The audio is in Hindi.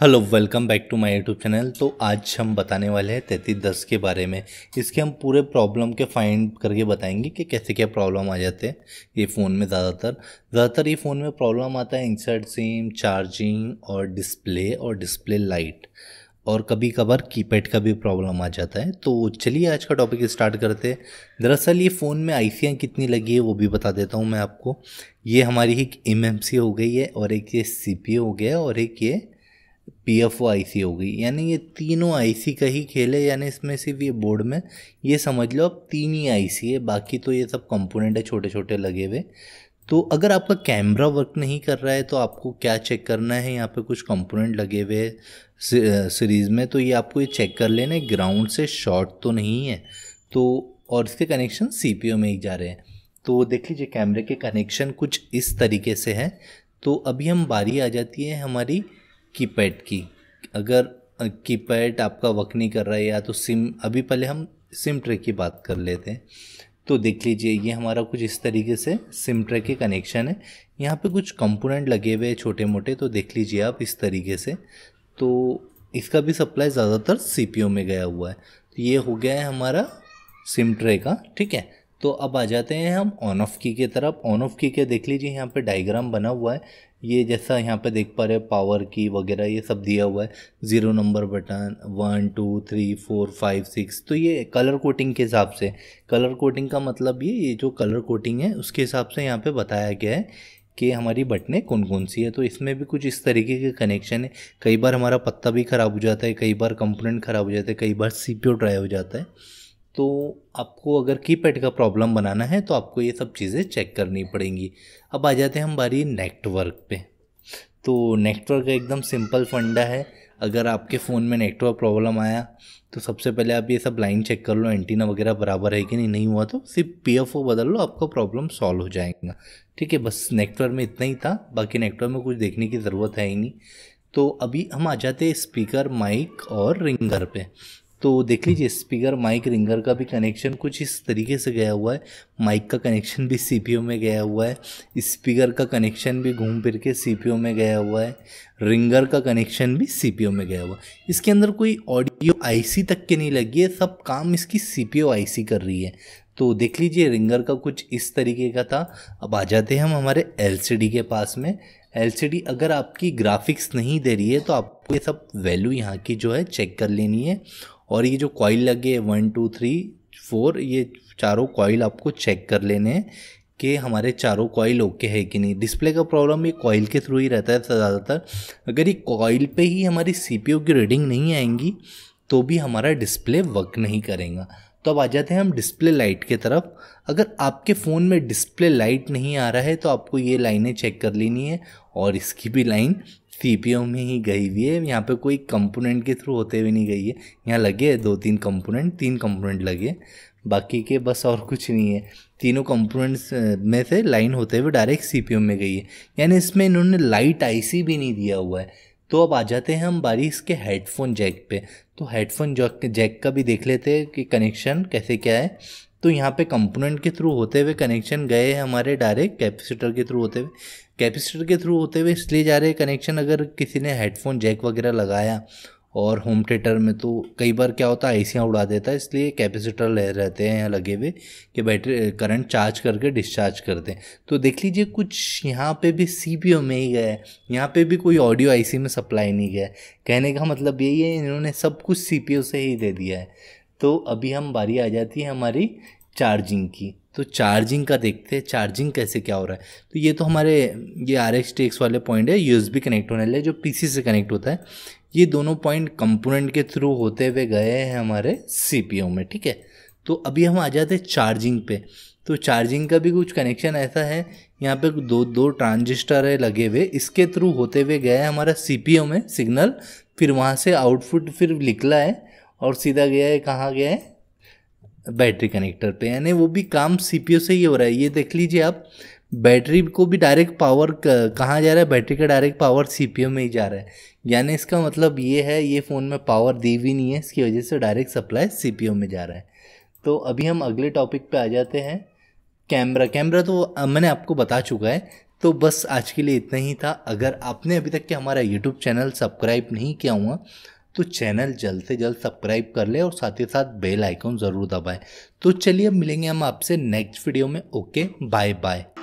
hello welcome back to my YouTube channel तो आज हम बताने वाले हैं तैंतीस दस के बारे में इसके हम पूरे प्रॉब्लम के फाइंड करके बताएंगे कि कैसे क्या प्रॉब्लम आ जाते हैं ये फ़ोन में ज़्यादातर ज़्यादातर ये फ़ोन में प्रॉब्लम आता है इंसर्ट सिम चार्जिंग और डिस्प्ले और डिस्प्ले लाइट और कभी कभार कीपैड का भी प्रॉब्लम आ जाता है तो चलिए आज का टॉपिक स्टार्ट करते हैं दरअसल ये फ़ोन में आई कितनी लगी है वो भी बता देता हूँ मैं आपको ये हमारी एक एम हो गई है और एक ये सी हो गया है और एक ये पी एफ ओ आई सी हो गई यानी ये तीनों आई सी का ही खेल है यानी इसमें सिर्फ ये बोर्ड में ये समझ लो अब तीन ही आई सी है बाकी तो ये सब कंपोनेंट है छोटे छोटे लगे हुए तो अगर आपका कैमरा वर्क नहीं कर रहा है तो आपको क्या चेक करना है यहाँ पे कुछ कंपोनेंट लगे हुए सीरीज़ में तो ये आपको ये चेक कर लेना है ग्राउंड से शॉर्ट तो नहीं है तो और इसके कनेक्शन सी पी ओ में ही जा रहे हैं तो देख लीजिए कैमरे के कनेक्शन कुछ इस तरीके से हैं तो अभी हम बारी आ जाती है हमारी कीपैड की अगर कीपैड आपका वर्क नहीं कर रहा है या तो सिम अभी पहले हम सिम ट्रे की बात कर लेते हैं तो देख लीजिए ये हमारा कुछ इस तरीके से सिम ट्रे के कनेक्शन है यहाँ पे कुछ कंपोनेंट लगे हुए हैं छोटे मोटे तो देख लीजिए आप इस तरीके से तो इसका भी सप्लाई ज़्यादातर सी में गया हुआ है तो ये हो गया है हमारा सिम ट्रे का ठीक है तो अब आ जाते हैं हम ऑन ऑफ की के तरफ ऑन ऑफ की के देख लीजिए यहाँ पे डायग्राम बना हुआ है ये जैसा यहाँ पे देख पा रहे हैं पावर की वगैरह ये सब दिया हुआ है zero number button one two three four five six तो ये कलर कोटिंग के हिसाब से कलर कोटिंग का मतलब ये ये जो कलर कोटिंग है उसके हिसाब से यहाँ पे बताया गया है कि हमारी बटने कौन कौन सी है तो इसमें भी कुछ इस तरीके के कनेक्शन है कई बार हमारा पत्ता भी ख़राब हो जाता है कई बार कंपोनेंट ख़राब हो जाता है कई बार सी ड्राई हो जाता है तो आपको अगर कीपैड का प्रॉब्लम बनाना है तो आपको ये सब चीज़ें चेक करनी पड़ेंगी अब आ जाते हैं हम बारी नेटवर्क पे तो नेटवर्क एकदम सिंपल फंडा है अगर आपके फ़ोन में नेटवर्क प्रॉब्लम आया तो सबसे पहले आप ये सब लाइन चेक कर लो एंटीना वगैरह बराबर है कि नहीं नहीं हुआ तो सिर्फ पी एफ ओ बदल लो आपका प्रॉब्लम सॉल्व हो जाएगा ठीक है बस नेटवर्क में इतना ही था बाकी नेटवर्क में कुछ देखने की ज़रूरत है ही नहीं तो अभी हम आ जाते हैं स्पीकर माइक और रिंगर पे तो देख लीजिए स्पीकर माइक रिंगर का भी कनेक्शन कुछ इस तरीके से गया हुआ है माइक का कनेक्शन भी सी में गया हुआ है स्पीकर का कनेक्शन भी घूम फिर के सी में गया हुआ है रिंगर का कनेक्शन भी सी में गया हुआ है इसके अंदर कोई ऑडियो आईसी तक के नहीं लगी है सब काम इसकी सी आईसी कर रही है तो देख लीजिए रिंगर का कुछ इस तरीके का था अब आ जाते हैं हम हमारे एल के पास में एल अगर आपकी ग्राफिक्स नहीं दे रही है तो आपको ये सब वैल्यू यहाँ की जो है चेक कर लेनी है और ये जो कॉयल लगे वन टू थ्री फोर ये चारों कॉइल आपको चेक कर लेने हैं कि हमारे चारों कॉइल ओके है कि नहीं डिस्प्ले का प्रॉब्लम ये कॉयल के थ्रू ही रहता है ज़्यादातर अगर ये कॉयल पे ही हमारी सीपीयू की रीडिंग नहीं आएंगी तो भी हमारा डिस्प्ले वर्क नहीं करेगा तो अब आ जाते हैं हम डिस्प्ले लाइट के तरफ अगर आपके फ़ोन में डिस्प्ले लाइट नहीं आ रहा है तो आपको ये लाइनें चेक कर लेनी है और इसकी भी लाइन सी में ही गई हुई है यहाँ पे कोई कंपोनेंट के थ्रू होते हुए नहीं गई है यहाँ लगे दो तीन कंपोनेंट तीन कंपोनेंट लगे बाकी के बस और कुछ नहीं है तीनों कंपोनेंट्स में से लाइन होते हुए डायरेक्ट सी में गई है यानी इसमें इन्होंने लाइट आईसी भी नहीं दिया हुआ है तो अब आ जाते हैं हम बारी इसके हेडफोन जैक पे तो हेडफोन जैक का भी देख लेते हैं कि कनेक्शन कैसे क्या है तो यहाँ पे कंपोनेंट के थ्रू होते हुए कनेक्शन गए हैं हमारे डायरेक्ट कैपेसिटर के थ्रू होते हुए कैपेसिटर के थ्रू होते हुए इसलिए जा रहे कनेक्शन अगर किसी ने हेडफोन जैक वगैरह लगाया और होम थिएटर में तो कई बार क्या होता है आईसियाँ उड़ा देता है इसलिए कैपेसिटर ले रहते हैं यहाँ लगे हुए कि बैटरी करंट चार्ज करके डिस्चार्ज कर दें तो देख लीजिए कुछ यहाँ पे भी सी पी में ही गया है यहाँ पे भी कोई ऑडियो आईसी में सप्लाई नहीं गया कहने का मतलब यही है इन्होंने सब कुछ सी पी से ही दे दिया है तो अभी हम बारी आ जाती है हमारी चार्जिंग की तो चार्जिंग का देखते हैं चार्जिंग कैसे क्या हो रहा है तो ये तो हमारे ये आर एक्स वाले पॉइंट है यू एस बी कनेक्ट होने लगे जो पी सी से कनेक्ट होता है ये दोनों पॉइंट कंपोनेंट के थ्रू होते हुए गए हैं हमारे सी में ठीक है तो अभी हम आ जाते हैं चार्जिंग पे तो चार्जिंग का भी कुछ कनेक्शन ऐसा है यहाँ पे दो दो ट्रांजिस्टर है लगे हुए इसके थ्रू होते हुए गया है हमारा सी में सिग्नल फिर वहाँ से आउटपुट फिर निकला है और सीधा गया है कहाँ गया है बैटरी कनेक्टर पे यानी वो भी काम सीपीयू से ही हो रहा है ये देख लीजिए आप बैटरी को भी डायरेक्ट पावर कहाँ जा रहा है बैटरी का डायरेक्ट पावर सी में ही जा रहा है यानी इसका मतलब ये है ये फ़ोन में पावर दी भी नहीं है इसकी वजह से डायरेक्ट सप्लाई सी में जा रहा है तो अभी हम अगले टॉपिक पे आ जाते हैं कैमरा कैमरा तो मैंने आपको बता चुका है तो बस आज के लिए इतना ही था अगर आपने अभी तक के हमारा यूट्यूब चैनल सब्सक्राइब नहीं किया हुआ तो चैनल जल्द से जल्द सब्सक्राइब कर ले और साथ ही साथ बेल आइकॉन ज़रूर दबाएं तो चलिए अब मिलेंगे हम आपसे नेक्स्ट वीडियो में ओके बाय बाय